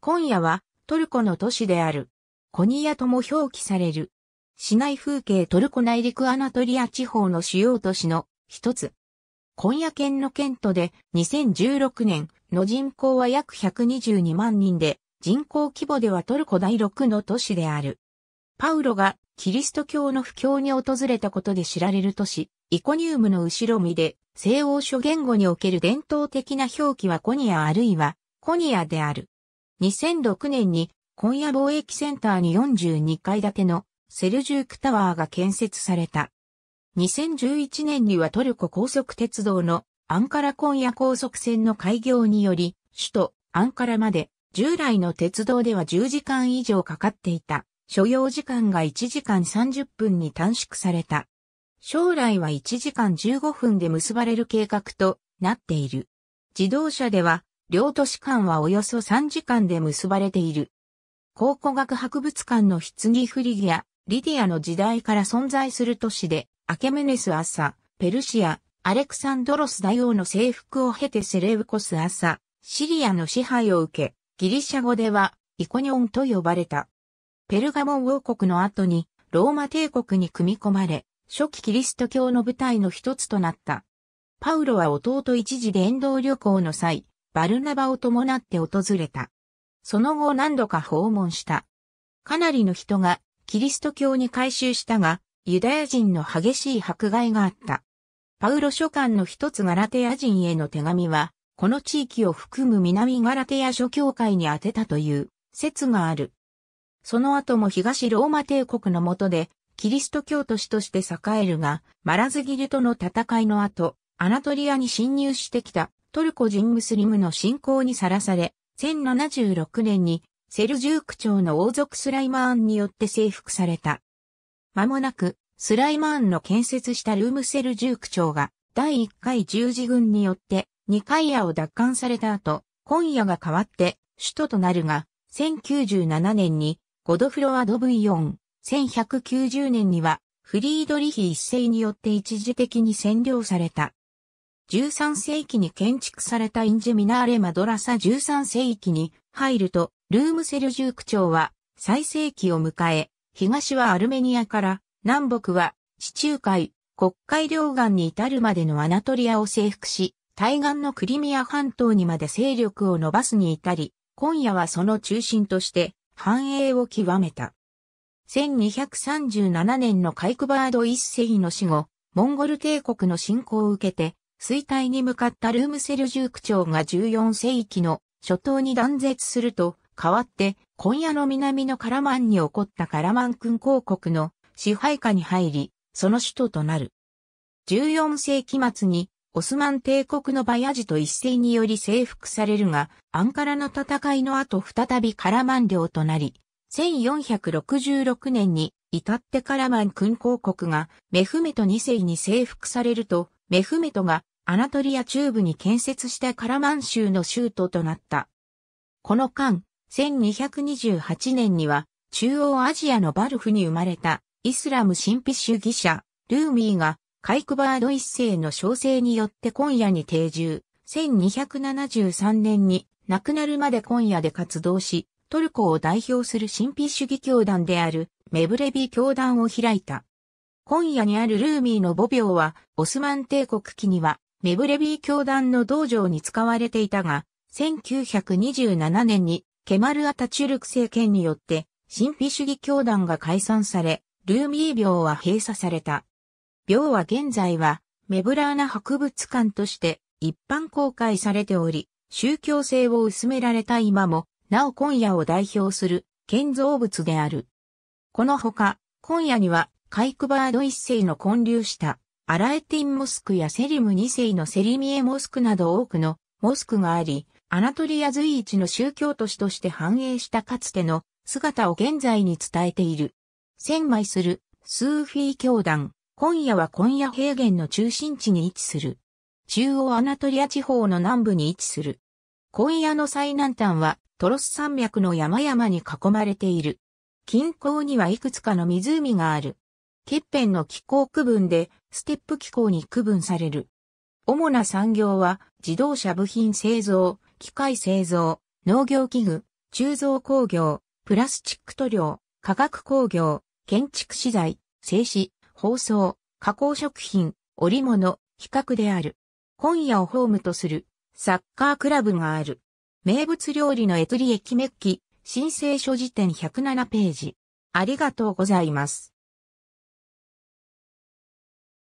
今夜はトルコの都市である。コニヤとも表記される。市内風景トルコ内陸アナトリア地方の主要都市の一つ。今夜県の県都で2016年の人口は約122万人で、人口規模ではトルコ第6の都市である。パウロがキリスト教の布教に訪れたことで知られる都市、イコニウムの後ろ身で、西欧諸言語における伝統的な表記はコニアあるいはコニアである。2006年に今夜貿易センターに42階建てのセルジュークタワーが建設された。2011年にはトルコ高速鉄道のアンカラ今夜高速線の開業により、首都アンカラまで従来の鉄道では10時間以上かかっていた所要時間が1時間30分に短縮された。将来は1時間15分で結ばれる計画となっている。自動車では両都市間はおよそ3時間で結ばれている。考古学博物館の棺フリギア、リディアの時代から存在する都市で、アケメネス朝、ペルシア、アレクサンドロス大王の征服を経てセレウコス朝、シリアの支配を受け、ギリシャ語ではイコニオンと呼ばれた。ペルガモン王国の後にローマ帝国に組み込まれ、初期キリスト教の舞台の一つとなった。パウロは弟一時伝道旅行の際、バルナバを伴って訪れた。その後何度か訪問した。かなりの人がキリスト教に改宗したが、ユダヤ人の激しい迫害があった。パウロ書簡の一つガラテヤ人への手紙は、この地域を含む南ガラテヤ諸教会に宛てたという説がある。その後も東ローマ帝国の下で、キリスト教都市として栄えるが、マラズギルとの戦いの後、アナトリアに侵入してきたトルコ人ムスリムの信仰にさらされ、1076年にセルジューク朝の王族スライマーンによって征服された。間もなく、スライマーンの建設したルームセルジューク朝が第1回十字軍によって2回夜を奪還された後、今夜が変わって首都となるが、1097年にゴドフロア・ドブイヨン、1190年にはフリードリヒ一世によって一時的に占領された。13世紀に建築されたインジェミナーレマドラサ13世紀に入ると、ルームセルジューク朝は最盛期を迎え、東はアルメニアから南北は地中海、国海両岸に至るまでのアナトリアを征服し、対岸のクリミア半島にまで勢力を伸ばすに至り、今夜はその中心として繁栄を極めた。1237年のカイクバード一世の死後、モンゴル帝国の侵攻を受けて、衰退に向かったルームセルジューク朝が14世紀の初頭に断絶すると、代わって、今夜の南のカラマンに起こったカラマン君公国の支配下に入り、その首都となる。14世紀末に、オスマン帝国のバヤジと一斉により征服されるが、アンカラの戦いの後再びカラマン領となり、1466年に至ってカラマン君公国がメフメト2世に征服されると、メフメトがアナトリア中部に建設したカラマン州の州都となった。この間、1228年には中央アジアのバルフに生まれたイスラム神秘主義者ルーミーがカイクバード一世の小生によって今夜に定住。1273年に亡くなるまで今夜で活動し、トルコを代表する神秘主義教団であるメブレビ教団を開いた。今夜にあるルーミーの母廟は、オスマン帝国期には、メブレビー教団の道場に使われていたが、1927年に、ケマル・アタチュルク政権によって、神秘主義教団が解散され、ルーミー廟は閉鎖された。廟は現在は、メブラーナ博物館として一般公開されており、宗教性を薄められた今も、なお今夜を代表する建造物である。このほか、今夜にはカイクバード一世の建立したアラエティンモスクやセリム二世のセリミエモスクなど多くのモスクがあり、アナトリア随一の宗教都市として繁栄したかつての姿を現在に伝えている。千枚するスーフィー教団、今夜は今夜平原の中心地に位置する。中央アナトリア地方の南部に位置する。今夜の最南端はトロス山脈の山々に囲まれている。近郊にはいくつかの湖がある。欠片の気候区分でステップ気候に区分される。主な産業は自動車部品製造、機械製造、農業器具、鋳造工業、プラスチック塗料、化学工業、建築資材、製紙、包装、加工食品、織物、比較である。今夜をホームとするサッカークラブがある。名物料理のエトリエキメッキ、申請書辞典107ページ。ありがとうございます。